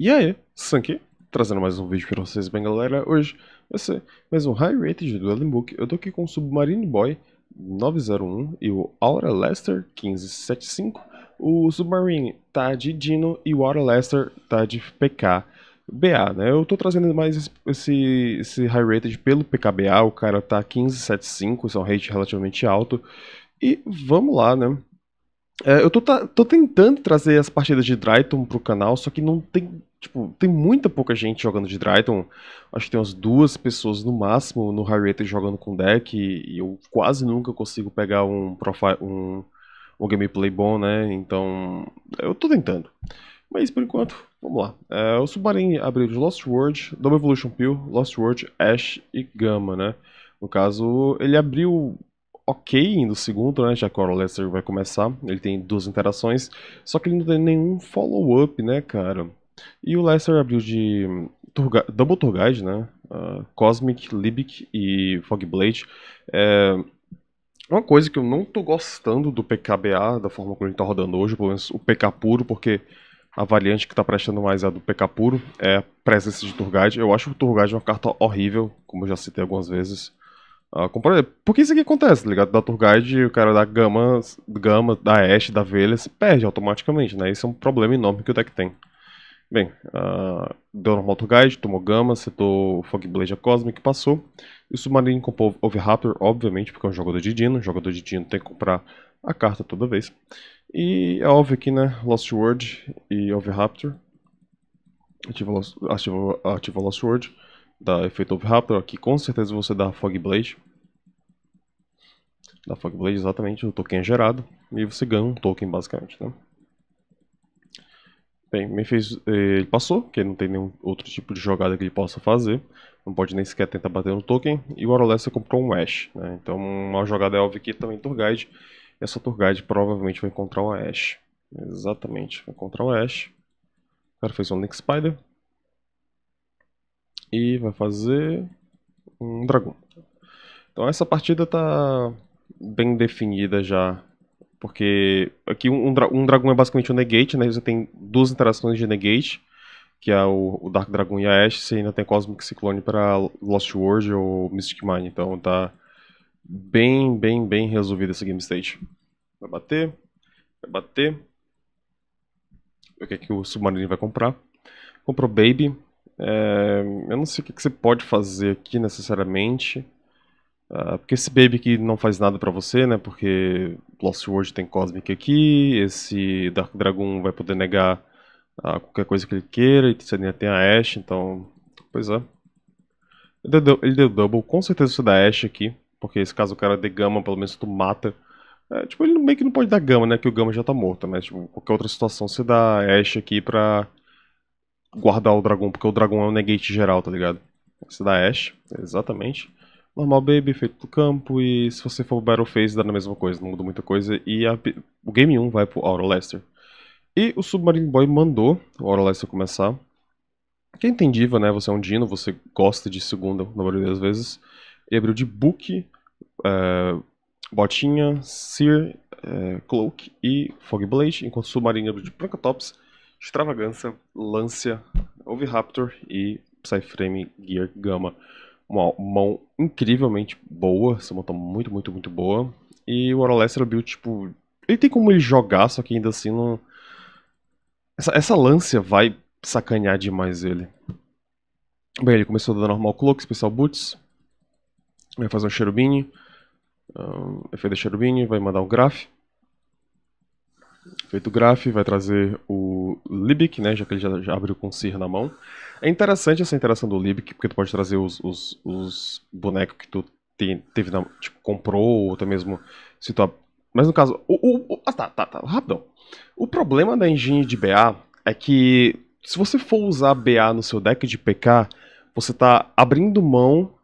E aí, Sanky, trazendo mais um vídeo para vocês bem galera, hoje vai ser mais um High Rated do Ellen Book, eu tô aqui com o Submarine Boy 901 e o Aura Lester 1575, o Submarine tá de Dino e o Aura Lester tá de PK. BA, né? Eu tô trazendo mais esse, esse high rated pelo pk ba o cara tá 1575, isso é um rate relativamente alto. E vamos lá, né? É, eu tô, tá, tô, tentando trazer as partidas de Dryton pro canal, só que não tem Tipo, tem muita pouca gente jogando de Dryton. Acho que tem umas duas pessoas no máximo no High Rated jogando com deck. E eu quase nunca consigo pegar um, profile, um, um gameplay bom, né? Então, eu tô tentando. Mas por enquanto, vamos lá. É, o Subarin abriu de Lost World, Double Evolution Pill, Lost World, Ash e Gamma, né? No caso, ele abriu ok no segundo, né? Já que o vai começar. Ele tem duas interações. Só que ele não tem nenhum follow-up, né, cara? E o Lester abriu de Turga Double Tour Guide, né? Uh, Cosmic, Libic e Fogblade. É uma coisa que eu não tô gostando do PKBA, da forma como ele tá rodando hoje, pelo menos o PK puro, porque a variante que tá prestando mais é a do PK puro, é a presença de Tour Guide. Eu acho o Tour Guide uma carta horrível, como eu já citei algumas vezes. Uh, porque isso aqui acontece, tá ligado? Da Tour Guide, o cara da gama, gama da Ashe, da Velha, se perde automaticamente, né? Isso é um problema enorme que o deck tem. Bem, uh, moto Guide, tomou Gama, citou Fogblade Cosmic, passou. E o Submarine comprou Overraptor, obviamente, porque é um jogador de Dino. Jogador de Dino tem que comprar a carta toda vez. E é óbvio aqui, né? Lost World e Overraptor. Ativa, ativa, ativa Lost World, dá efeito Overraptor. Aqui com certeza você dá Fogblade. fog Fogblade, exatamente, o token é gerado. E você ganha um token, basicamente, né? Bem, eh, ele passou, porque não tem nenhum outro tipo de jogada que ele possa fazer. Não pode nem sequer tentar bater no token. E o Arolessa comprou um Ash. Né? Então uma jogada é óbvia que também Tour Guide. Essa Tour Guide provavelmente vai encontrar um Ash. Exatamente, vai encontrar um Ash. O cara fez um Link Spider. E vai fazer um dragão. Então essa partida está bem definida já porque aqui um, um dragão é basicamente um negate, né? Você tem duas interações de negate, que é o, o Dark Dragon e a Ash, você ainda tem Cosmic Cyclone para Lost World ou Mystic Mine, então tá bem, bem, bem resolvido esse game state. Vai bater, vai bater. O que é que o Submarine vai comprar? Comprou Baby. É, eu não sei o que, é que você pode fazer aqui necessariamente. Uh, porque esse Baby aqui não faz nada para você, né? Porque Lost World tem Cosmic aqui, esse Dark Dragon vai poder negar ah, qualquer coisa que ele queira, e ainda tem a Ashe, então... Pois é. Ele deu, ele deu double, com certeza você dá Ashe aqui, porque esse caso o cara dê Gama, pelo menos tu mata. É, tipo, ele meio que não pode dar Gama, né, que o Gama já tá morto, mas tipo, qualquer outra situação você dá Ashe aqui pra guardar o dragão, porque o dragão é um negate geral, tá ligado? Você dá Ashe, exatamente normal baby, feito do campo, e se você for Battle Phase dá na mesma coisa, não muda muita coisa, e a, o game 1 vai pro Aura Lester. E o Submarine Boy mandou o Aura Lester começar. Quem é entendível, né, você é um dino, você gosta de segunda na maioria das vezes, e abriu de Book, é, Botinha, Seer, é, Cloak e Fogblade, enquanto o Submarine abriu de Plankatops, Extravagância, Lancia, Oviraptor e Psyframe Gear Gamma uma mão incrivelmente boa, essa mão tá muito, muito, muito boa. E o Orales build, tipo, ele tem como ele jogar, só que ainda assim não... Essa, essa Lancia vai sacanear demais ele. Bem, ele começou a dar normal cloak, especial boots. Vai fazer um cherubini. Um, efeito cherubini, vai mandar um graph. Feito o graph, vai trazer o Libic, né, já que ele já, já abriu com o Sir na mão. É interessante essa interação do Libic, porque tu pode trazer os, os, os bonecos que tu te, teve na, tipo, comprou, ou até mesmo se tu... Mas no caso... O, o, ah, tá, tá, tá, rapidão. O problema da engine de BA é que se você for usar BA no seu deck de PK, você está abrindo mão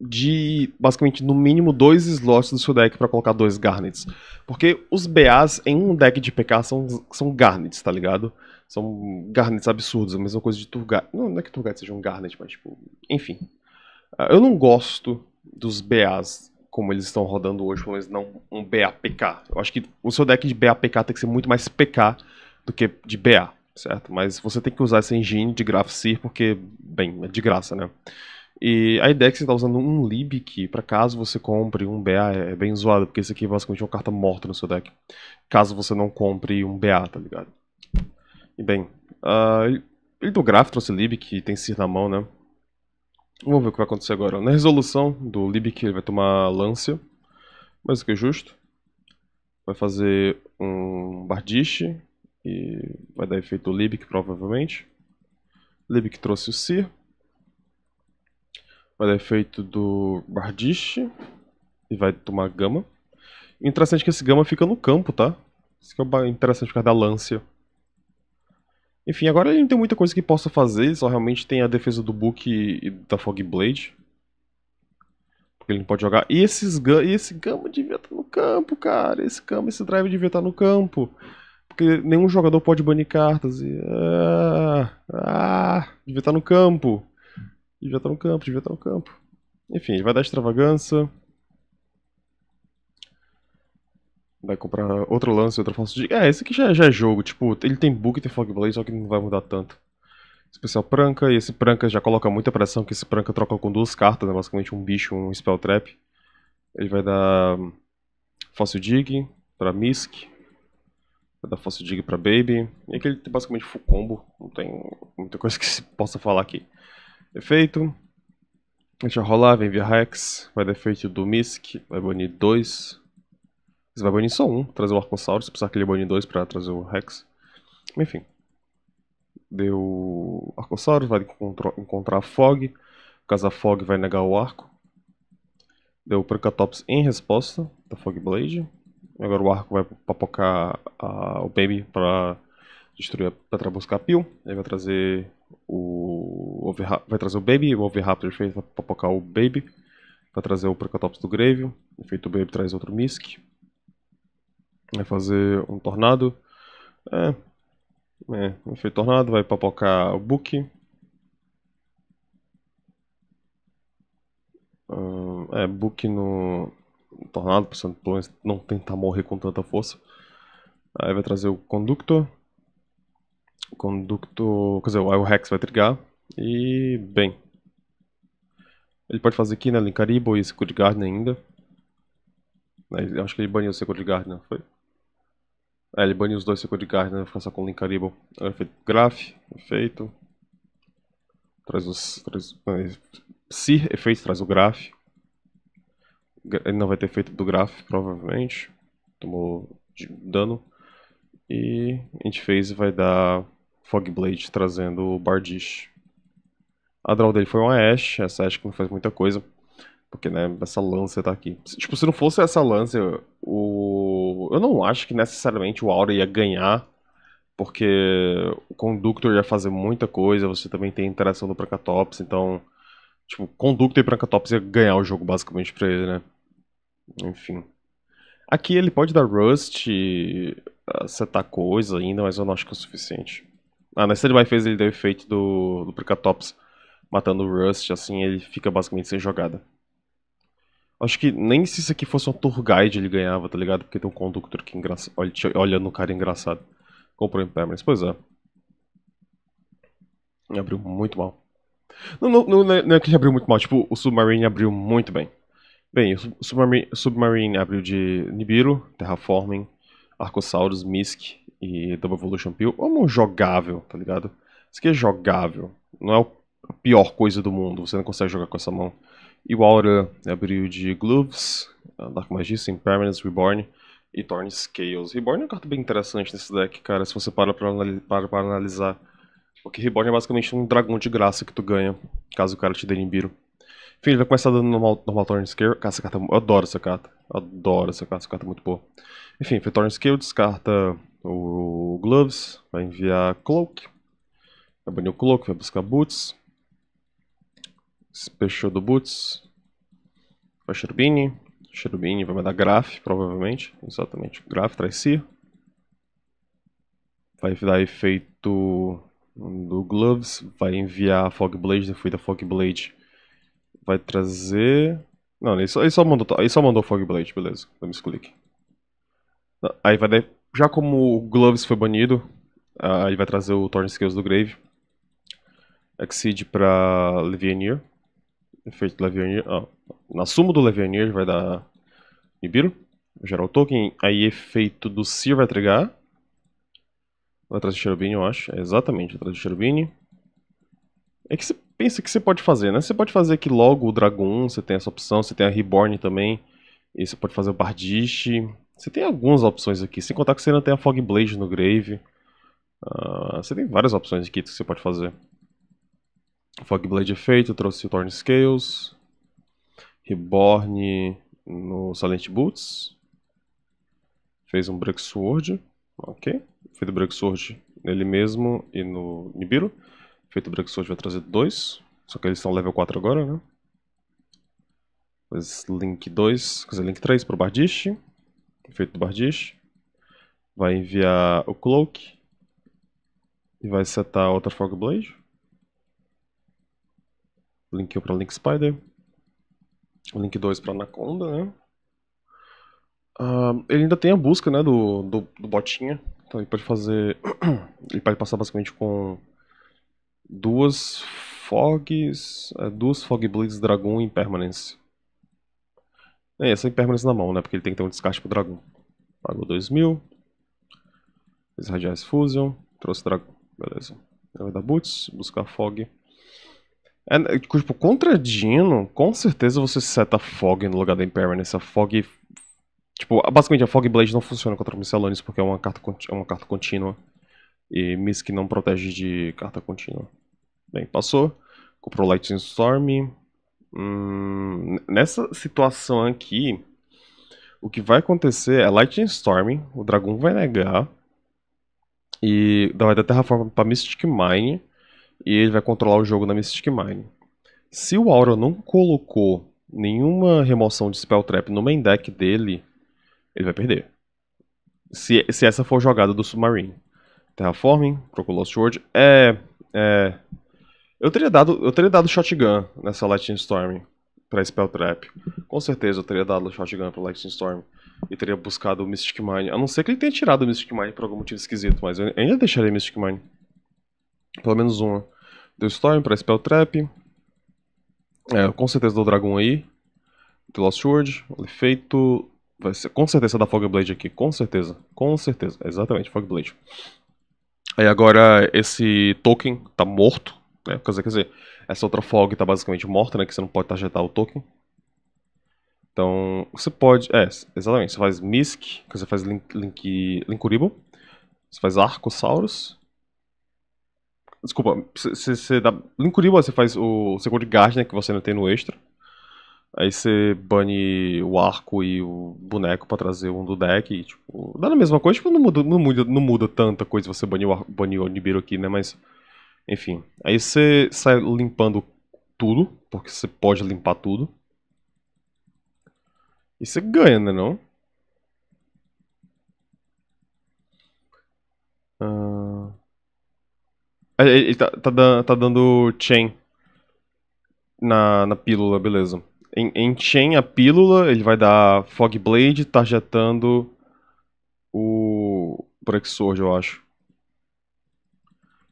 de basicamente no mínimo dois slots do seu deck para colocar dois Garnets. Porque os BAs em um deck de PK são, são Garnets, tá ligado? São Garnets absurdos, é a mesma coisa de Turgat. Não, não é que Turgat seja um Garnet, mas tipo. Enfim. Ah, eu não gosto dos BAs como eles estão rodando hoje, pelo menos não um BAPK. Eu acho que o seu deck de BAPK tem que ser muito mais PK do que de BA, certo? Mas você tem que usar esse engine de GraphSeer porque, bem, é de graça, né? E a ideia é que você está usando um Libk para caso você compre um BA, é bem zoado, porque esse aqui é basicamente uma carta morta no seu deck. Caso você não compre um BA, tá ligado? E bem, uh, ele, do graf trouxe Libk, tem Sir na mão, né? Vamos ver o que vai acontecer agora. Na resolução do Libk ele vai tomar Lancia, mais do que é justo. Vai fazer um Bardiche e vai dar efeito Libk provavelmente. Libk trouxe o Sir. Vai dar é efeito do Bardish. E vai tomar gama. Interessante que esse gama fica no campo, tá? Isso que é interessante por causa da Lancia. Enfim, agora ele não tem muita coisa que possa fazer, só realmente tem a defesa do Book e da Fog Blade. Porque ele não pode jogar. E esses e esse Gama devia estar tá no campo, cara. Esse Gama, esse Drive devia estar tá no campo. Porque nenhum jogador pode banir cartas. E... Ah, ah, devia estar tá no campo. Devia estar no campo, devia estar no campo. Enfim, ele vai dar extravagância. Vai comprar outro lance, outra falso de... É, esse aqui já, é, já é jogo, tipo, ele tem book, e tem fog blade, só que não vai mudar tanto. Especial pranca, e esse pranca já coloca muita pressão, que esse pranca troca com duas cartas, né? Basicamente um bicho, um spell trap. Ele vai dar hum, fossil dig pra Misk. Vai dar fossil dig pra Baby. É e aqui ele tem basicamente full combo, não tem muita coisa que se possa falar aqui. Efeito. Deixa rolar, vem via Rex. Vai dar efeito do Misk. Vai banir dois. Você vai banir só um, trazer o Arcosaurus. Se precisar que ele banir dois pra trazer o Rex. Enfim. Deu Arcosaurus, vai encontrar Fog. Caso a Fog vai negar o arco. Deu Percatops em resposta da Fog Blade. Agora o arco vai papocar a, o Baby pra destruir a a Peel. Ele vai trazer o vai trazer o Baby, o Oviraptor fez pra popocar o Baby, vai trazer o Procotops do Grave, efeito Baby traz outro Misk, vai fazer um Tornado, é, é um efeito Tornado, vai papocar o Book, é, Book no Tornado, pensando, não tentar morrer com tanta força, aí vai trazer o Conductor, o conducto, quer dizer, o rex vai trigar e, bem, ele pode fazer aqui, né, Linkaribo e Secret Garden ainda. Eu acho que ele baniu o Secure Garden, não foi? É, ele baniu os dois Secure Garden, né, vai ficar só com o Linkaribo. É feito Graph, efeito. Traz os... Traz, Psi, efeito, traz o Graph. Ele não vai ter efeito do Graph, provavelmente. Tomou dano. E a gente fez vai dar Fogblade trazendo o Bardish. A draw dele foi uma Ashe, essa Ashe que não faz muita coisa. Porque, né, essa lança tá aqui. Tipo, se não fosse essa lança, o... eu não acho que necessariamente o Aura ia ganhar. Porque o Conductor ia fazer muita coisa, você também tem interação do Prakatops, então... Tipo, Conductor e Prakatops ia ganhar o jogo basicamente pra ele, né? Enfim. Aqui ele pode dar Rust, ah, setar coisa ainda, mas eu não acho que é o suficiente. Ah, na Stand By ele deu efeito do, do Precatops matando o Rust, assim ele fica basicamente sem jogada. Acho que nem se isso aqui fosse um tour guide ele ganhava, tá ligado? Porque tem um conductor que engraça... Olha, no cara engraçado. Comprou Impermanence, pois é. Ele abriu muito mal. Não, não, não, não é que ele abriu muito mal, tipo, o Submarine abriu muito bem. Bem, o Submarine, Submarine abriu de Nibiru, Terraforming, Arcosaurus, Misk, e Double Evolution Pill é um jogável, tá ligado? Isso aqui é jogável. Não é a pior coisa do mundo, você não consegue jogar com essa mão. E o Aura abriu é de Gloves, é Dark Magista, Impermanence, Reborn e Torn Scales. Reborn é uma carta bem interessante nesse deck, cara, se você para pra, para pra analisar. Porque Reborn é basicamente um dragão de graça que tu ganha, caso o cara te dê Nibiru. Enfim, ele vai começar dando normal, normal Torn Scale. Cara, essa carta, é eu adoro essa carta. adoro essa carta, essa carta é muito boa. Enfim, foi Torn Scale, descarta o gloves, vai enviar cloak, vai banir o cloak, vai buscar boots, special do boots, vai cherubini, cherubini vai mandar graph provavelmente, exatamente, graph traz vai dar efeito do gloves, vai enviar fog blade, foi da fog blade, vai trazer não, ele só, ele só mandou, ele só Fogblade, beleza. Vamos clique. Aí vai dar já como o Gloves foi banido, uh, ele vai trazer o Torn Scales do Grave. Exceed pra Levianir. Efeito Levianir. Ah, na Sumo do Levianir vai dar Nibiru. Gerar o token. Aí efeito do Seer vai entregar. Vai trazer Cherubini, eu acho. É exatamente, vai trazer Cherubini. É que você pensa que você pode fazer, né? Você pode fazer aqui logo o Dragon, você tem essa opção, você tem a Reborn também. E você pode fazer o Bardiche. Você tem algumas opções aqui, sem contar que você ainda tem a Fog Blade no Grave. Uh, você tem várias opções aqui que você pode fazer. Fog Blade é feito, trouxe o Torn Scales. Reborn no Silent Boots. Fez um Break Sword. Ok. Feito o Break Sword nele mesmo e no Nibiru. Feito o Break Sword vai trazer dois. Só que eles estão level 4 agora, né? Faz Link 2, quer dizer, Link 3 pro Bardiche efeito do Bardish. vai enviar o Cloak e vai setar outra Fog Blade. Link 1 para Link Spider, Link 2 para Anaconda, né? Uh, ele ainda tem a busca né, do, do, do botinha, então ele pode fazer. ele pode passar basicamente com duas fogs. É, duas fog blades dragon em permanence. É, é permanência na mão, né? Porque ele tem que ter um descarte pro dragão. Pagou 2000. Fez Radiais Fusion. Trouxe dragão. Beleza. Vai dar Boots. Buscar Fog. É, né, tipo, contra Dino, com certeza você seta Fog no lugar da Impermanence. A Fog. Tipo, basicamente a Fog Blade não funciona contra Miscellaneous porque é uma carta, é uma carta contínua. E Misk não protege de carta contínua. Bem, passou. Comprou Lightning Storm. Hum, nessa situação aqui, o que vai acontecer é Lightning Storm, o dragão vai negar, e vai dar Terraform para Mystic Mine, e ele vai controlar o jogo na Mystic Mine. Se o Aura não colocou nenhuma remoção de Spell Trap no main deck dele, ele vai perder. Se, se essa for jogada do Submarine. Terraforming, Proculost Sword, é, é eu teria dado, eu teria dado Shotgun nessa Lightning Storm pra Spell Trap. Com certeza eu teria dado Shotgun pro Lightning Storm. E teria buscado o Mystic Mine. A não ser que ele tenha tirado o Mystic Mine por algum motivo esquisito, mas eu ainda deixaria Mystic Mine. Pelo menos uma. Deu Storm pra Spell Trap. É, com certeza do o Dragon aí. Do Lost Sword. Efeito. Vai ser com certeza é da Fogblade aqui. Com certeza. Com certeza. É exatamente, Fogblade. Aí agora esse token tá morto. É, quer dizer, essa outra fog está basicamente morta, né? Que você não pode tarjetar o token. Então, você pode... É, exatamente. Você faz MISC, que você faz Link, link Linkurible. Você faz Arcosaurus. Desculpa, você, você dá você faz o segundo Guard, né? Que você não tem no extra. Aí você bane o arco e o boneco pra trazer um do deck. E, tipo, dá na mesma coisa, tipo, não muda, não muda, não muda tanta coisa você banir o, banir o Nibiru aqui, né? Mas enfim, aí você sai limpando tudo, porque você pode limpar tudo. E você ganha, né não? Uh... Ele tá, tá, tá, dando chain na, na pílula, beleza. Em, em chain a pílula, ele vai dar Fog Blade targetando o Break Sword, eu acho.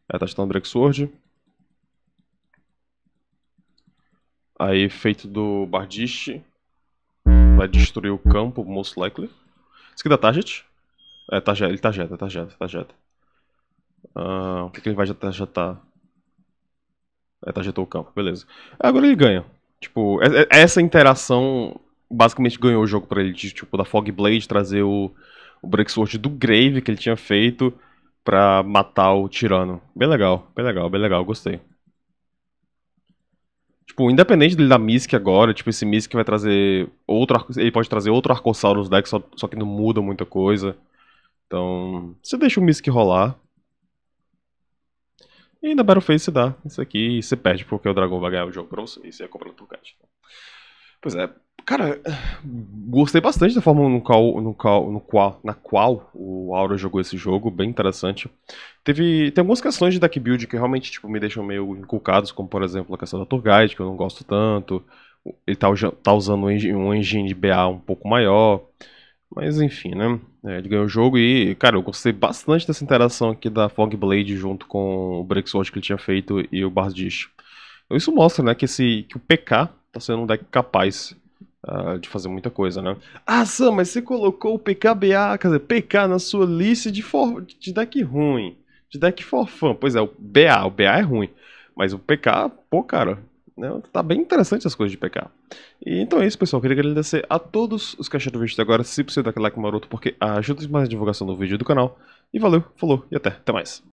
Ela tá Break Sword. Aí, feito do Bardish, vai destruir o campo, most likely. Isso aqui dá target? É, tá, ele tá jeta, tá jeta, tá jeta. Uh, ah, o que, que, ele vai jetar? tá? É, tá jetou o campo, beleza. Agora ele ganha. Tipo, é, é, é essa interação basicamente ganhou o jogo pra ele, tipo, da Fogblade trazer o, o Sword do Grave que ele tinha feito pra matar o tirano. Bem legal, bem legal, bem legal, gostei. Tipo, independente dele da Misk agora, tipo, esse Misk vai trazer outro ele pode trazer outro Arcosaurus decks, só, só que não muda muita coisa. Então, você deixa o Misk rolar. E na Battleface se dá. Isso aqui você perde porque o dragão vai ganhar o jogo pra você e você é comprar por caixa. Pois é. Cara, gostei bastante da forma no qual, no qual, no qual, na qual o Aura jogou esse jogo, bem interessante. Teve, tem algumas questões de deck build que realmente tipo, me deixam meio inculcados, como por exemplo a questão da Tour Guide, que eu não gosto tanto. Ele tá, tá usando um engine, de BA um pouco maior. Mas enfim, né? É, ele ganhou o jogo e, cara, eu gostei bastante dessa interação aqui da Fogblade junto com o Breaksword que ele tinha feito e o Bardish. Isso mostra, né, que, esse, que o PK tá sendo um deck capaz uh, de fazer muita coisa, né? Ah, Sam, mas você colocou o PKBA, quer dizer, PK na sua lista de, for, de deck ruim, de deck forfã. Pois é, o BA, o BA é ruim, mas o PK, pô, cara, né, Tá bem interessante as coisas de PK. E, então é isso, pessoal. Queria agradecer a todos os que acharam o vídeo até agora. Se possível, dá aquele like maroto, porque ajuda demais a divulgação do vídeo do canal. E valeu, falou e até. Até mais.